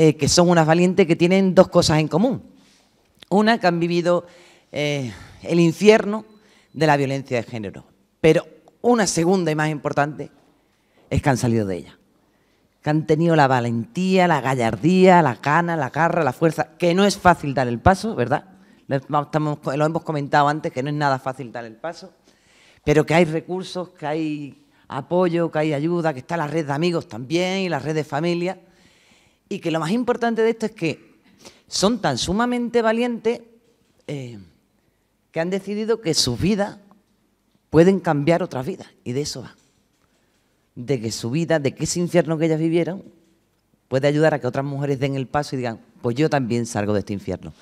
Eh, que son unas valientes que tienen dos cosas en común. Una, que han vivido eh, el infierno de la violencia de género. Pero una segunda y más importante es que han salido de ella. Que han tenido la valentía, la gallardía, la gana, la garra, la fuerza, que no es fácil dar el paso, ¿verdad? lo hemos comentado antes, que no es nada fácil dar el paso, pero que hay recursos, que hay apoyo, que hay ayuda, que está la red de amigos también y la red de familia, y que lo más importante de esto es que son tan sumamente valientes eh, que han decidido que sus vidas pueden cambiar otras vidas. Y de eso va. De que su vida, de que ese infierno que ellas vivieron, puede ayudar a que otras mujeres den el paso y digan, pues yo también salgo de este infierno.